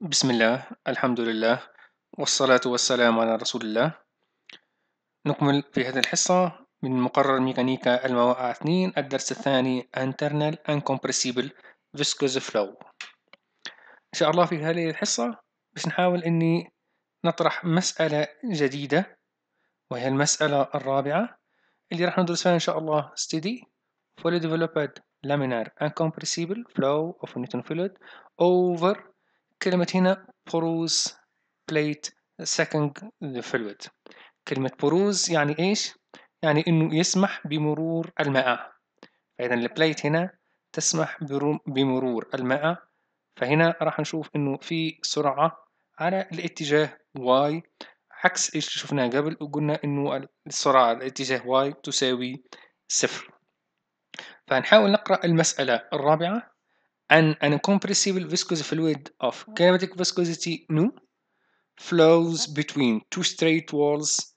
بسم الله الحمد لله والصلاة والسلام على رسول الله نكمل في هذه الحصة من مقرر ميكانيكا الموائع 2 الدرس الثاني Internal Uncompressible Viscous Flow إن شاء الله في هذه الحصة باش نحاول أني نطرح مسألة جديدة وهي المسألة الرابعة اللي راح ندرس فيها إن شاء الله steady fully developed laminar uncompressible flow of Newton fluid over كلمة هنا بروز بليت سكنج فلويد كلمة بروز يعني إيش؟ يعني إنه يسمح بمرور الماء فإذا البليت هنا تسمح بمرور الماء فهنا راح نشوف إنه في سرعة على الاتجاه y عكس إيش شفناه قبل وقلنا إنه السرعة على الاتجاه y تساوي صفر فهنحاول نقرأ المسألة الرابعة an uncompressible viscous fluid of kinematic viscosity nu flows between two straight walls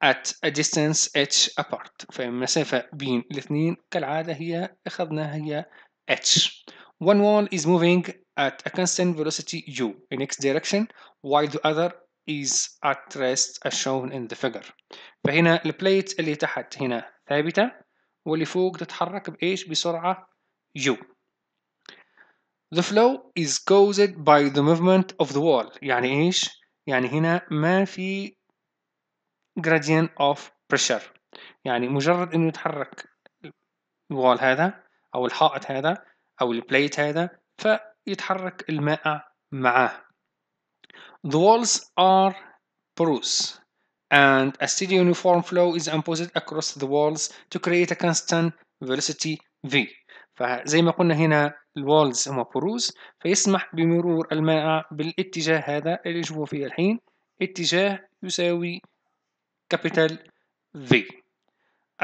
at a distance h apart فالمسافة بين الاثنين كالعادة هي أخذناها هي h one wall is moving at a constant velocity u in x direction while the other is at rest as shown in the figure فهنا البليت اللي تحت هنا ثابتة واللي فوق تتحرك بإيش بسرعة u the flow is caused by the movement of the wall يعني ايش؟ يعني هنا ما في gradient of pressure يعني مجرد انه يتحرك الوال هذا او الحائط هذا او البليت هذا فيتحرك الماء معاه The walls are porous and a steady uniform flow is imposed across the walls to create a constant velocity V فزي ما قلنا هنا الوالز هما بروز فيسمح بمرور الماء بالاتجاه هذا اللي نشوفه فيه الحين اتجاه يساوي capital V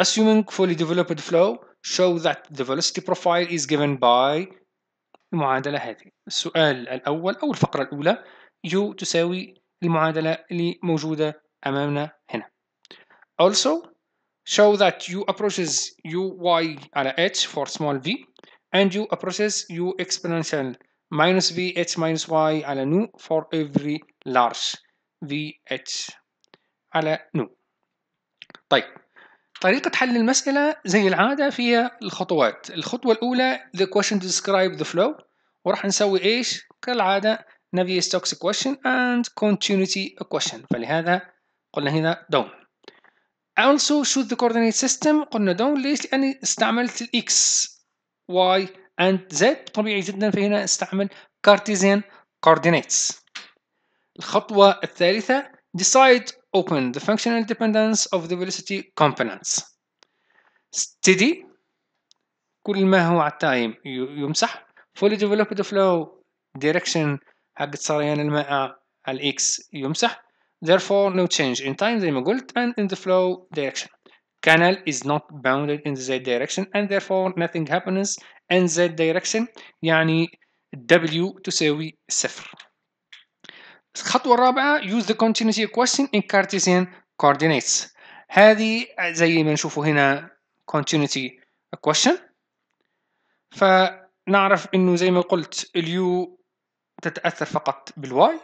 assuming fully developed flow show that the velocity profile is given by المعادلة هذه السؤال الأول أو الفقرة الأولى U تساوي المعادلة اللي موجودة أمامنا هنا also show that U approaches UY على H for small v and you process u exponential minus vh minus y على nu for every large vh على nu طيب طريقة حل المسألة زي العادة فيها الخطوات الخطوة الأولى the question to describe the flow وراح نسوي إيش كالعادة Navier Stokes question and continuity question فلهذا قلنا هنا down also shoot the coordinate system قلنا down ليش لأني استعملت الإكس واي اند زد طبيعي جدا فهنا استعمل كارتيزيان coordinates الخطوة الثالثة decide open the functional dependence of the velocity components steady كل ما هو على التايم يمسح fully developed flow direction حق سريان الماء على الاكس يمسح therefore no change in time زي ما قلت and in the flow direction canal is not bounded in the z direction and therefore nothing happens in z direction يعني W تساوي صفر الخطوة الرابعة use the continuity equation in Cartesian coordinates هذه زي ما نشوفه هنا continuity equation فنعرف انه زي ما قلت اليو تتأثر فقط بالواي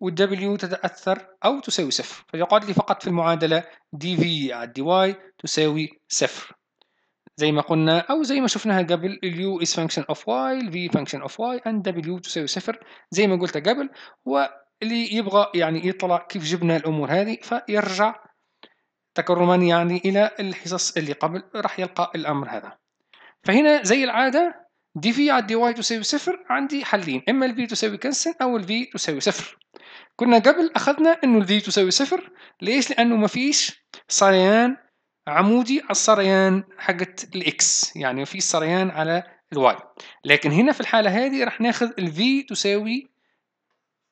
و W تتأثر أو تساوي صفر فيقعد لي فقط في المعادلة دي في على دي واي تساوي صفر زي ما قلنا أو زي ما شفناها قبل U is function of y v function of y and W تساوي صفر زي ما قلت قبل واللي يبغى يعني يطلع كيف جبنا الأمور هذه فيرجع تكرما يعني إلى الحصص اللي قبل راح يلقى الأمر هذا فهنا زي العادة دي في على دي واي تساوي صفر عندي حلين إما V تساوي كنسل أو V تساوي صفر كنا قبل أخذنا إنه الفي تساوي صفر ليش؟ لأنه ما فيش سريان عمودي على السريان حقت الإكس يعني ما فيش سريان على الواي لكن هنا في الحالة هذه راح ناخذ الفي تساوي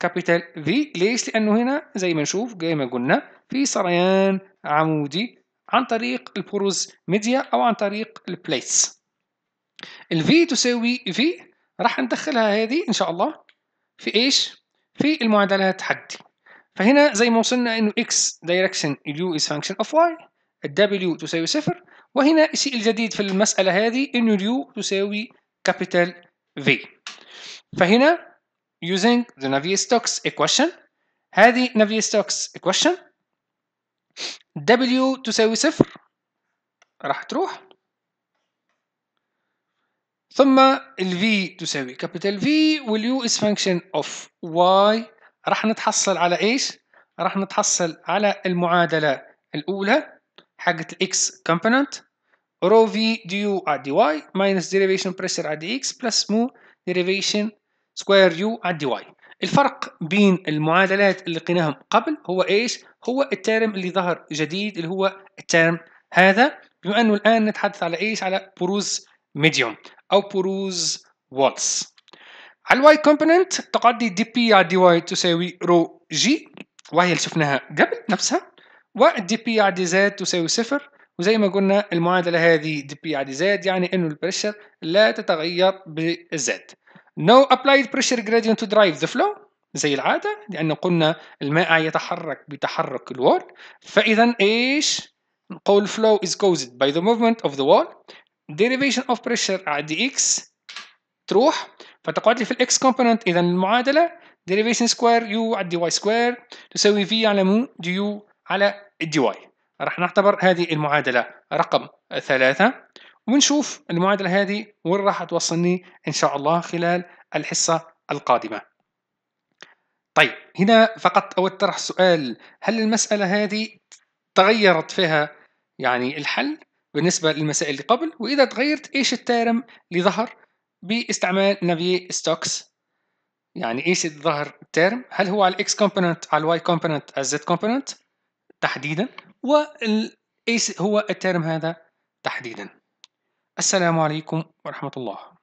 كابيتال في ليش؟ لأنه هنا زي ما نشوف زي ما قلنا في سريان عمودي عن طريق البروز ميديا أو عن طريق البليتس الفي تساوي في راح ندخلها هذه إن شاء الله في إيش؟ في المعادلات حاجتي فهنا زي ما وصلنا انه x direction u is function of y w تساوي صفر وهنا الشيء الجديد في المسألة هذه انه u تساوي capital V فهنا using the Navier-Stokes equation هذه Navier-Stokes equation w تساوي صفر راح تروح ثم الفي تساوي كابيتال في واليو is فانكشن اوف واي راح نتحصل على ايش؟ راح نتحصل على المعادلة الأولى حقت الاكس كومبوننت رو في دي على دي واي ماينس ديريفيشن بريشر على دي اكس بلس مو ديريفيشن سكوير يو على دي واي الفرق بين المعادلات اللي لقيناهم قبل هو ايش؟ هو الترم اللي ظهر جديد اللي هو الترم هذا بما انه الان نتحدث على ايش؟ على بروز ميديوم او بروز واتس على الواي كومبوننت تقعد دي بي على دي واي تساوي رو جي وهي اللي شفناها قبل نفسها والدي بي على دي زاد تساوي صفر وزي ما قلنا المعادلة هذه دي بي على دي زاد يعني انه البريشر لا تتغير بالزاد No applied pressure gradient to drive the flow زي العادة لأن قلنا الماء يتحرك بتحرك الوول فإذا إيش؟ نقول flow is caused by the movement of the wall derivation of pressure على dx تروح فتقعد لي في الاكس كومبوننت اذا المعادله derivation square u على dy square تساوي v على مو دي على dy راح نعتبر هذه المعادله رقم ثلاثة ونشوف المعادله هذه وين راح توصلني ان شاء الله خلال الحصه القادمه طيب هنا فقط اود طرح سؤال هل المساله هذه تغيرت فيها يعني الحل بالنسبة للمسائل اللي قبل وإذا تغيرت إيش التيرم اللي ظهر باستعمال نافي ستوكس يعني إيش اللي ظهر التيرم هل هو على الإكس كومبوننت على الواي كومبوننت على الزد كومبوننت تحديدا وإيش هو التيرم هذا تحديدا السلام عليكم ورحمة الله